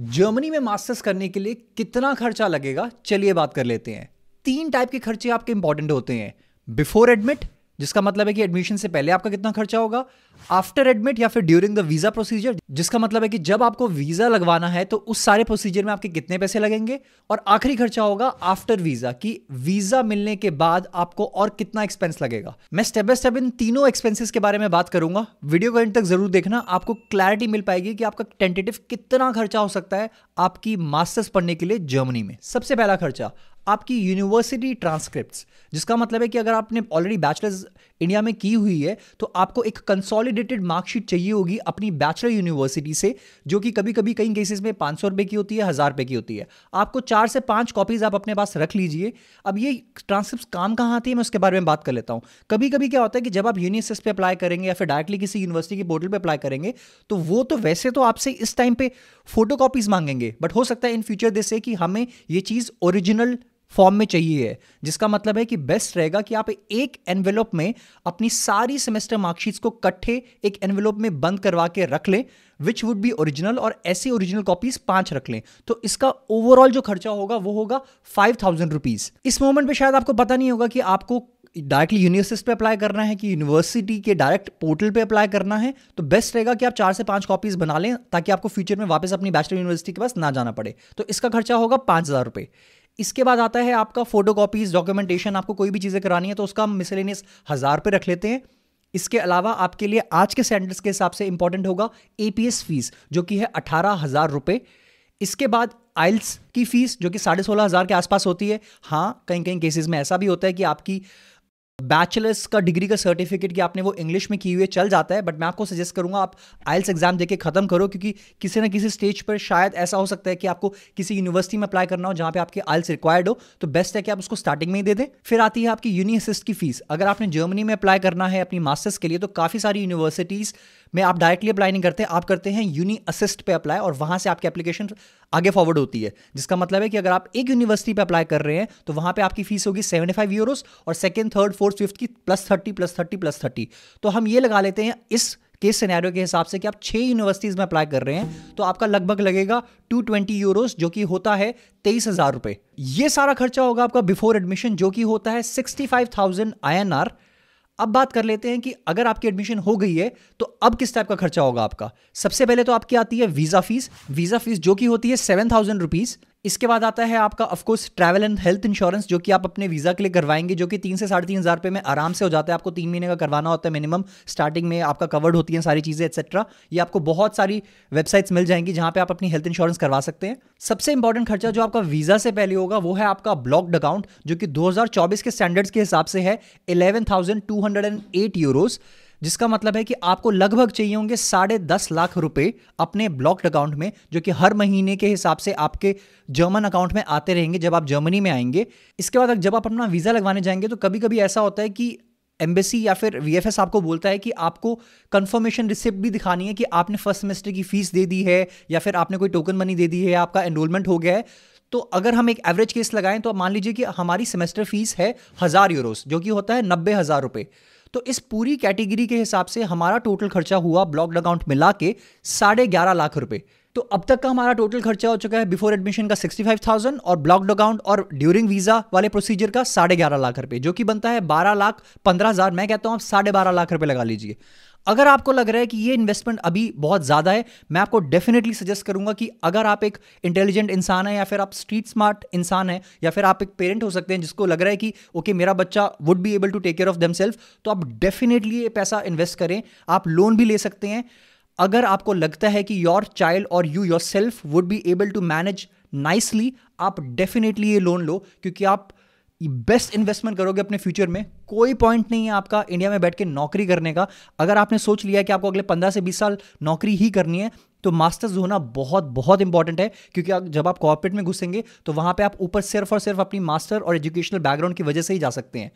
Germany में masters करने के लिए कितना खर्चा लगेगा चलिए बात कर लेते हैं तीन टाइप के खर्चे आपके इंपॉर्टेंट होते हैं बिफोर एडमिट जिसका मतलब है कि एडमिशन से पहले आपका कितना खर्चा होगा आफ्टर एडमिट या फिर ड्यूरिंग द वीज़ा प्रोसीजर जिसका मतलब है कि जब आपको वीज़ा लगवाना है तो उस सारे प्रोसीजर में आपके कितने पैसे लगेंगे और आखिरी खर्चा होगा आफ्टर वीज़ा कि वीज़ा मिलने के बाद आपको और कितना एक्सपेंस लगेगा मैं स्टेप बाय स्टेप इन तीनों एक्सपेंसिस के बारे में बात करूंगा वीडियो को एंड तक जरूर देखना आपको क्लैरिटी मिल पाएगी कि आपका टेंटेटिव कितना खर्चा हो सकता है आपकी मास्टर्स पढ़ने के लिए जर्मनी में सबसे पहला खर्चा आपकी यूनिवर्सिटी ट्रांसक्रिप्ट्स जिसका मतलब है कि अगर आपने ऑलरेडी बैचलर्स इंडिया में की हुई है तो आपको एक कंसोलिडेटेड मार्कशीट चाहिए होगी अपनी बैचलर यूनिवर्सिटी से जो कि कभी कभी कई केसेस में पाँच सौ रुपये की होती है हज़ार रुपये की होती है आपको चार से पाँच कॉपीज़ आप अपने पास रख लीजिए अब ये ट्रांसक्रिप्ट काम कहाँ आती है मैं उसके बारे में बात कर लेता हूँ कभी कभी क्या होता है कि जब आप यूनिसेस पे अप्लाई करेंगे या फिर डायरेक्टली किसी यूनिवर्सिटी के पोर्टल पर अप्लाई करेंगे तो वो तो वैसे तो आपसे इस टाइम पर फोटो मांगेंगे बट हो सकता है इन फ्यूचर दिस से कि हमें ये चीज़ ओरिजिनल फॉर्म में चाहिए है जिसका मतलब है कि बेस्ट रहेगा कि आप एक एनवेलोप में अपनी सारी सेमेस्टर मार्कशीट्स को कट्ठे एक एनवेलोप में बंद करवा के रख लें विच वुड बी ओरिजिनल और ऐसी ओरिजिनल कॉपीज पांच रख लें तो इसका ओवरऑल जो खर्चा होगा वो होगा फाइव थाउजेंड रुपीज इस मोमेंट पे शायद आपको पता नहीं होगा कि आपको डायरेक्टली यूनिवर्सिटी पे अप्लाई करना है कि यूनिवर्सिटी के डायरेक्ट पोर्टल पे अप्लाई करना है तो बेस्ट रहेगा कि आप चार से पांच कॉपीज बना लें ताकि आपको फ्यूचर में वापस अपनी बैचलर यूनिवर्सिटी के पास ना जाना पड़े तो इसका खर्चा होगा पांच हज़ार रुपये इसके बाद आता है आपका फोटो कॉपीज डॉक्यूमेंटेशन आपको कोई भी चीज़ें करानी है तो उसका हम मिसलेनियस हज़ार पे रख लेते हैं इसके अलावा आपके लिए आज के सेंटर्स के हिसाब से इंपॉर्टेंट होगा एपीएस फीस जो कि है अठारह हज़ार रुपये इसके बाद आइल्स की फीस जो कि साढ़े सोलह हज़ार के आसपास होती है हाँ कहीं कहीं केसेस में ऐसा भी होता है कि आपकी बैचलर्स का डिग्री का सर्टिफिकेट कि आपने वो इंग्लिश में की हुई चल जाता है बट मैं आपको सजेस्ट करूंगा आप आइल्स एग्जाम देके खत्म करो क्योंकि किसी ना किसी स्टेज पर शायद ऐसा हो सकता है कि आपको किसी यूनिवर्सिटी में अप्लाई करना हो जहां पे आपके आइल्स रिक्वायर्ड हो तो बेस्ट है कि आप उसको स्टार्टिंग में ही दे दें फिर आती है आपकी यूनी असिस्ट की फीस अगर आपने जर्मनी में अप्लाई करना है अपनी मास्टर्स के लिए तो काफ़ी सारी यूनिवर्सिटीज़ में आप डायरेक्टली अप्लाई नहीं करते आप करते हैं यूनी असिस्ट पे अप्लाई और वहां से आपकी एप्लीकेशन आगे फॉरवर्ड होती है जिसका मतलब है कि अगर आप एक यूनिवर्सिटी पर अप्लाई कर रहे हैं तो वहां पर आपकी फीस होगी सेवेंटी फाइव और सेकेंड थर्ड फोर्थ फिफ्थ की plus thirty plus thirty plus thirty तो हम ये लगा लेते हैं इस केस सिनेरियो के हिसाब से कि आप छह यूनिवर्सिटीज़ में अप्लाई कर रहे हैं तो आपका लगभग लगेगा टू ट्वेंटी यूरोस जो कि होता है तेईस हज़ार रुपए ये सारा खर्चा होगा आपका बिफोर एडमिशन जो कि होता है sixty five thousand I N R अब बात कर लेते हैं कि अगर आपकी एडमिशन हो गई है तो अब किस टाइप का खर्चा होगा आपका सबसे पहले तो आपकी आती है वीज़ा फीस वीज़ा फीस जो कि होती है सेवन थाउजेंड रुपीज़ इसके बाद आता है आपका of course travel and health insurance जो कि आप अपने वीज़ा के लिए करवाएंगे जो कि तीन से साढ़े तीन हज़ार रुपये में आराम से हो जाता है आपको तीन महीने का करवाना होता है मिनिमम स्टार्टिंग में आपका कवर्ड होती है सारी चीज़ें एक्सेट्रा ये आपको बहुत सारी वेबसाइट्स मिल जाएंगी जहाँ पर आप अपनी हेल्थ इंश्योरेंस करवा सकते हैं सबसे इंपॉर्टेंट खर्चा जो आपका वीज़ा से पहले होगा वो है आपका ब्लॉक्ड अकाउंट जो कि दो के स्टैंडर्ड्स के हिसाब से है eleven thousand two hundred and eight euros जिसका मतलब है कि आपको लगभग चाहिए होंगे साढ़े दस लाख रुपए अपने ब्लॉक्ड अकाउंट में जो कि हर महीने के हिसाब से आपके जर्मन अकाउंट में आते रहेंगे जब आप जर्मनी में आएंगे इसके बाद जब आप अपना वीज़ा लगवाने जाएंगे तो कभी कभी ऐसा होता है कि एम्बेसी या फिर वी आपको बोलता है कि आपको कंफर्मेशन रिसिप्ट भी दिखानी है कि आपने फर्स्ट सेमेस्टर की फीस दे दी है या फिर आपने कोई टोकन मनी दे दी है आपका एनरोलमेंट हो गया है तो अगर हम एक एवरेज केस लगाएं तो आप मान लीजिए कि हमारी सेमेस्टर फीस है हज़ार यूरोस जो कि होता है नब्बे हज़ार रुपये तो इस पूरी कैटेगरी के हिसाब से हमारा टोटल खर्चा हुआ ब्लॉक्ड अकाउंट मिला के साढ़े ग्यारह लाख रुपए तो अब तक का हमारा टोटल खर्चा हो चुका है बिफोर एडमिशन का 65,000 और ब्लॉक्ड अकाउंट और ड्यूरिंग वीजा वाले प्रोसीजर का साढ़े ग्यारह लाख रुपए जो कि बनता है बारह लाख पंद्रह हजार मैं कहता हूं आप साढ़े बारह लाख रुपए लगा लीजिए अगर आपको लग रहा है कि ये इन्वेस्टमेंट अभी बहुत ज़्यादा है मैं आपको डेफिनेटली सजेस्ट करूंगा कि अगर आप एक इंटेलिजेंट इंसान है या फिर आप स्ट्रीट स्मार्ट इंसान है या फिर आप एक पेरेंट हो सकते हैं जिसको लग रहा है कि ओके okay, मेरा बच्चा would be able to take care of them तो आप डेफिनेटली ये पैसा इन्वेस्ट करें आप लोन भी ले सकते हैं अगर आपको लगता है कि योर चाइल्ड और you yourself would be able to manage nicely आप डेफिनेटली ये लोन लो क्योंकि आप बेस्ट इन्वेस्टमेंट करोगे अपने फ्यूचर में कोई पॉइंट नहीं है आपका इंडिया में बैठ के नौकरी करने का अगर आपने सोच लिया कि आपको अगले पंद्रह से बीस साल नौकरी ही करनी है तो मास्टर्स होना बहुत बहुत इंपॉर्टेंट है क्योंकि जब आप कॉर्पोरेट में घुसेंगे तो वहां पे आप ऊपर सिर्फ और सिर्फ अपनी मास्टर और एजुकेशनल बैकग्राउंड की वजह से ही जा सकते हैं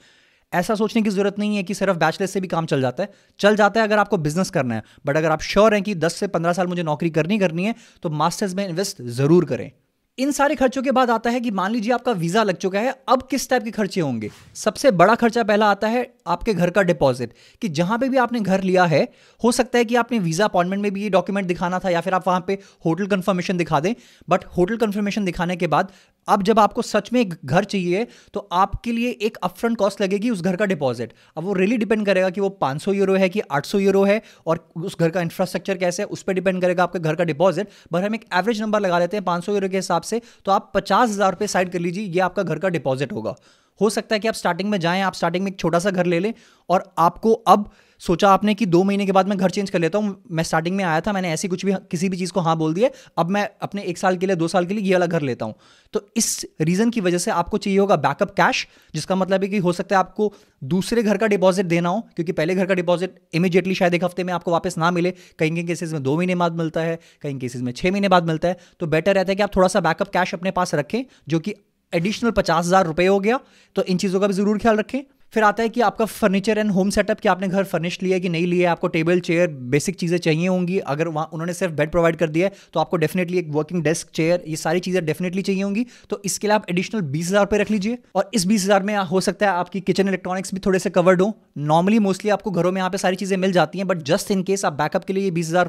ऐसा सोचने की जरूरत नहीं है कि सिर्फ बैचलर से भी काम चल जाता है चल जाता है अगर आपको बिजनेस करना है बट अगर आप श्योर हैं कि 10 से 15 साल मुझे नौकरी करनी करनी है तो मास्टर्स में इन्वेस्ट जरूर करें इन सारे खर्चों के बाद आता है कि मान लीजिए आपका वीज़ा लग चुका है अब किस टाइप के खर्चे होंगे सबसे बड़ा खर्चा पहला आता है आपके घर का डिपॉजिट कि जहां पे भी आपने घर लिया है हो सकता है कि आपने वीज़ा अपॉइंटमेंट में भी ये डॉक्यूमेंट दिखाना था या फिर आप वहां पे होटल कंफर्मेशन दिखा दें बट होटल कंफर्मेशन दिखाने के बाद अब जब आपको सच में एक घर चाहिए तो आपके लिए एक अपफ्रंट कॉस्ट लगेगी उस घर का डिपॉजिट अब वो रियली डिपेंड करेगा कि वो 500 यूरो है कि 800 यूरो है और उस घर का इंफ्रास्ट्रक्चर कैसे है उस पर डिपेंड करेगा आपके घर का डिपॉजिट पर हम एक एवरेज नंबर लगा लेते हैं 500 यूरो के हिसाब से तो आप पचास हज़ार रुपये साइड कर लीजिए ये आपका घर का डिपॉजिट होगा हो सकता है कि आप स्टार्टिंग में जाएं आप स्टार्टिंग में एक छोटा सा घर ले लें और आपको अब सोचा आपने कि दो महीने के बाद मैं घर चेंज कर लेता हूँ मैं स्टार्टिंग में आया था मैंने ऐसी कुछ भी किसी भी चीज़ को हाँ बोल दिया अब मैं अपने एक साल के लिए दो साल के लिए ये वाला घर लेता हूँ तो इस रीज़न की वजह से आपको चाहिए होगा बैकअप कैश जिसका मतलब है कि हो सकता है आपको दूसरे घर का डिपॉजिट देना हो क्योंकि पहले घर का डिपॉजिट इमीडिएटली शायद एक हफ्ते में आपको वापस ना मिले कहीं कहीं केसेज में दो महीने बाद मिलता है कहीं केसेज में छः महीने बाद मिलता है तो बेटर रहता है कि आप थोड़ा सा बैकअप कैश अपने पास रखें जो कि एडिशनल पचास हज़ार रुपये हो गया तो इन चीज़ों का भी ज़रूर ख्याल रखें फिर आता है कि आपका फर्नीचर एंड होम सेटअप कि आपने घर फर्निश्ड लिया कि नहीं लिया आपको टेबल चेयर बेसिक चीज़ें चाहिए होंगी अगर वहाँ उन्होंने सिर्फ बेड प्रोवाइड कर दिया है तो आपको डेफिनेटली एक वर्किंग डेस्क चेयर ये सारी चीज़ें डेफिनेटली चाहिए होंगी तो इसके लिए आप एडिशनल बीस हज़ार रुपये रख लीजिए और इस बीस हज़ार में हो सकता है आपकी किचन इलेक्ट्रॉनिक्स भी थोड़े से कवर्ड हो नॉर्मली मोस्टली आपको घरों में यहाँ पे सारी चीज़ें मिल जाती हैं बट जस्ट इन केस आप बैकअप के लिए ये बीस हज़ार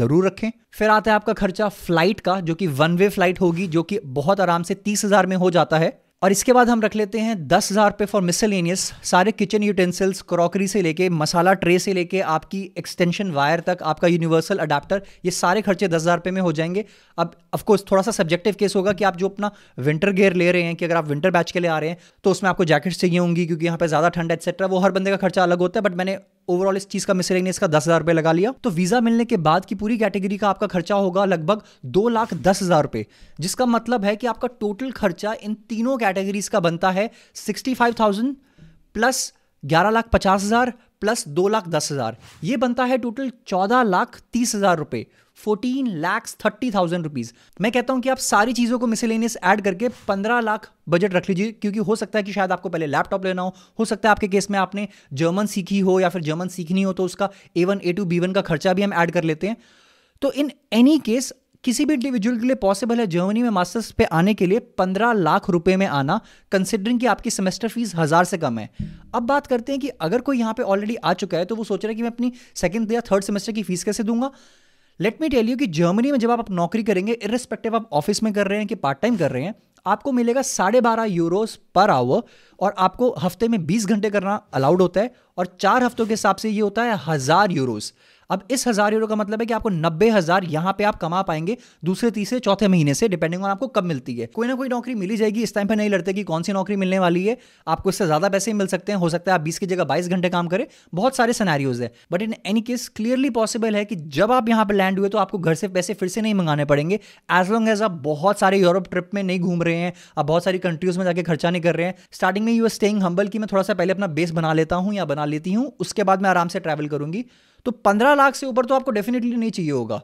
ज़रूर रखें फिर आता है आपका खर्चा फ्लाइट का जो कि वन वे फ्लाइट होगी जो कि बहुत आराम से तीस हज़ार में हो जाता है और इसके बाद हम रख लेते हैं दस हज़ार रुपये फॉर मिसलेनियस सारे किचन यूटेंसिल्स क्रॉकरी से लेके मसाला ट्रे से लेके आपकी एक्सटेंशन वायर तक आपका यूनिवर्सल अडाप्टर ये सारे खर्चे दस हज़ार रुपये में हो जाएंगे अब ऑफकोर्स थोड़ा सा सब्जेक्टिव केस होगा कि आप जो अपना विंटर गेयर ले रहे हैं कि अगर आप विंटर बैच के लिए आ रहे हैं तो उसमें आपको जैकेट्स चाहिए होंगी क्योंकि यहाँ पर ज़्यादा ठंड एक्सेट्रा वो हर बंदे का खर्चा अलग होता है बट मैंने ओवरऑल इस चीज का ने इसका दस हजार रुपए लगा लिया तो वीजा मिलने के बाद की पूरी कैटेगरी का आपका खर्चा होगा लगभग दो लाख दस हजार रुपए जिसका मतलब है कि आपका टोटल खर्चा इन तीनों कैटेगरीज का बनता है सिक्सटी फाइव थाउजेंड प्लस ग्यारह लाख पचास हजार प्लस दो लाख दस हजार ये बनता है टोटल चौदह लाख तीस हजार रुपये fourteen lakhs thirty thousand rupees मैं कहता हूं कि आप सारी चीजों को मिसेलेनियस ऐड करके पंद्रह लाख बजट रख लीजिए क्योंकि हो सकता है कि शायद आपको पहले लैपटॉप लेना हो हो सकता है आपके केस में आपने जर्मन सीखी हो या फिर जर्मन सीखनी हो तो उसका A one A two B one का खर्चा भी हम ऐड कर लेते हैं तो इन एनी केस किसी भी इंडिविजुअल के लिए पॉसिबल है जर्मनी में मास्टर्स पे आने के लिए पंद्रह लाख रुपए में आना कंसिडरिंग कि आपकी सेमेस्टर फीस हज़ार से कम है अब बात करते हैं कि अगर कोई यहां पे ऑलरेडी आ चुका है तो वो सोच रहा है कि मैं अपनी सेकेंड या थर्ड सेमेस्टर की फीस कैसे दूंगा लेट मी टेल यू कि जर्मनी में जब आप नौकरी करेंगे इरेस्पेक्टिव आप ऑफिस में कर रहे हैं कि पार्ट टाइम कर रहे हैं आपको मिलेगा साढ़े बारह यूरोस पर आवर और आपको हफ्ते में बीस घंटे करना अलाउड होता है और चार हफ्तों के हिसाब से ये होता है हजार यूरोस अब इस हज़ार यूरो का मतलब है कि आपको नब्बे हज़ार यहाँ पे आप कमा पाएंगे दूसरे तीसरे चौथे महीने से डिपेंडिंग ऑन आपको कब मिलती है कोई ना कोई नौकरी मिली जाएगी इस टाइम पर नहीं लड़ते कि कौन सी नौकरी मिलने वाली है आपको इससे ज़्यादा पैसे मिल सकते हैं हो सकता है आप बीस की जगह बाईस घंटे काम करें बहुत सारे सैनारियोज है but in any case clearly possible है कि जब आप यहां पर लैंड हुए तो आपको घर से पैसे फिर से नहीं मंगाने पड़ेंगे एज लॉन्ग एज आप बहुत सारे यूरोप ट्रिप में नहीं घूम रहे हैं आप बहुत सारी कंट्रीज में जाकर खर्चा नहीं कर रहे हैं स्टार्टिंग में यू आर स्टेइंग हम्बल की मैं थोड़ा सा पहले अपना बेस बना लेता हूँ या बना लेती हूँ उसके बाद मैं आराम से ट्रैवल करूंगी तो पंद्रह लाख से ऊपर तो आपको डेफिनेटली नहीं चाहिए होगा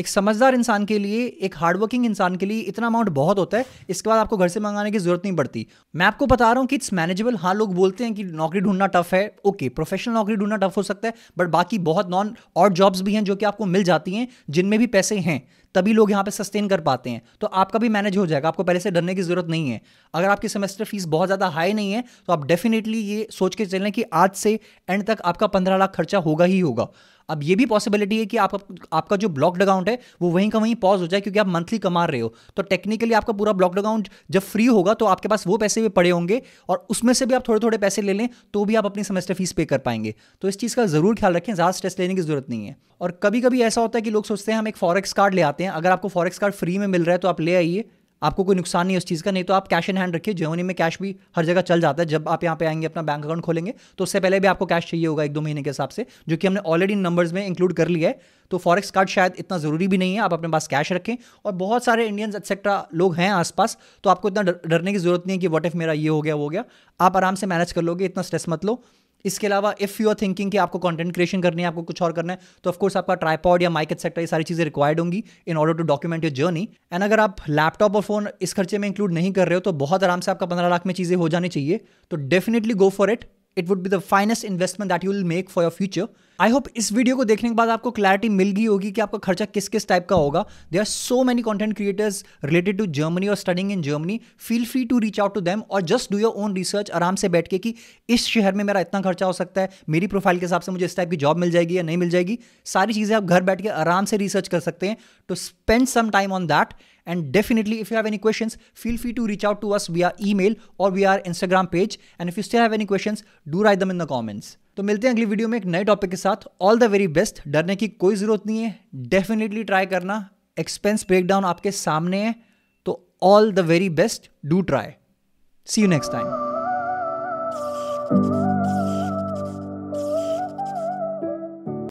एक समझदार इंसान के लिए एक हार्डवर्किंग इंसान के लिए इतना अमाउंट बहुत होता है इसके बाद आपको घर से मंगाने की जरूरत नहीं पड़ती मैं आपको बता रहा हूँ कि इट्स मैनेजेबल हाँ लोग बोलते हैं कि नौकरी ढूंढना टफ है ओके प्रोफेशनल नौकरी ढूंढना टफ हो सकता है बट बाकी बहुत नॉन और जॉब्स भी हैं जो कि आपको मिल जाती हैं जिनमें भी पैसे हैं तभी लोग यहाँ पे सस्टेन कर पाते हैं तो आपका भी मैनेज हो जाएगा आपको पहले से डरने की जरूरत नहीं है अगर आपकी सेमेस्टर फीस बहुत ज़्यादा हाई नहीं है तो आप डेफिनेटली ये सोच के चलें कि आज से एंड तक आपका पंद्रह लाख खर्चा होगा ही होगा अब ये भी पॉसिबिलिटी है कि आप, आपका जो ब्लॉक अकाउंट है वो वहीं का वहीं पॉज हो जाए क्योंकि आप मंथली कमा रहे हो तो टेक्निकली आपका पूरा ब्लॉक अकाउंट जब फ्री होगा तो आपके पास वो पैसे भी पड़े होंगे और उसमें से भी आप थोड़े थोड़े पैसे ले लें तो भी आप अपनी सेमेस्टर फीस पे कर पाएंगे तो इस चीज़ का ज़रूर ख्याल रखें ज़्यादा स्ट्रेस लेने की जरूरत नहीं है और कभी कभी ऐसा होता है कि लोग सोचते हैं हम एक फॉरेक्स कार्ड ले आते हैं अगर आपको फॉरेक्स कार्ड फ्री में मिल रहा है तो आप ले आइए आपको कोई नुकसान नहीं है उस चीज़ का नहीं तो आप कैश इन हैंड रखिए जियोनी में कैश भी हर जगह चल जाता है जब आप यहाँ पे आएंगे अपना बैंक अकाउंट खोलेंगे तो उससे पहले भी आपको कैश चाहिए होगा एक दो महीने के हिसाब से जो कि हमने ऑलरेडी नंबर्स में इंक्लूड कर लिया है तो फॉरेक्स कार्ड शायद इतना ज़रूरी भी नहीं है आप अपने पास कैश रखें और बहुत सारे इंडियंस एक्सेट्रा लोग हैं आसपास तो आपको इतना डरने की जरूरत नहीं है कि वट इफ़ मेरा ये हो गया वो हो गया आप आराम से मैनेज कर लोगे इतना स्ट्रेस मत लो इसके अलावा इफ़ यू आर थिंकिंग कि आपको कंटेंट क्रिएशन करनी है आपको कुछ और करना है तो ऑफकोर्स आपका ट्राईपॉड या माइक एक्सेट्रा ये सारी चीज़ें रिक्वायर्ड होंगी in order to document your journey and अगर आप लैपटॉप और फोन इस खर्चे में इंक्लूड नहीं कर रहे हो तो बहुत आराम से आपका पंद्रह लाख में चीज़ें हो जानी चाहिए तो definitely go for it it would be the finest investment that you will make for your future I hope इस वीडियो को देखने के बाद आपको क्लैरिटी मिल गई होगी कि आपका खर्चा किस किस टाइप का होगा they are so many content creators related to Germany और studying in Germany feel free to reach out to them और just do your own research आराम से बैठ के कि इस शहर में मेरा इतना खर्चा हो सकता है मेरी प्रोफाइल के हिसाब से मुझे इस टाइप की जॉब मिल जाएगी या नहीं मिल जाएगी सारी चीज़ें आप घर बैठ के आराम से रिसर्च कर सकते हैं to spend some time on that And definitely, if you have any questions, feel free to reach out to us via email or via our Instagram page. And if you still have any questions, do write them in the comments. तो मिलते हैं अगली video में एक नए topic के साथ all the very best डरने की कोई ज़रूरत नहीं है डेफिनेटली ट्राई करना एक्सपेंस ब्रेकडाउन आपके सामने है तो all the very best do try see you next time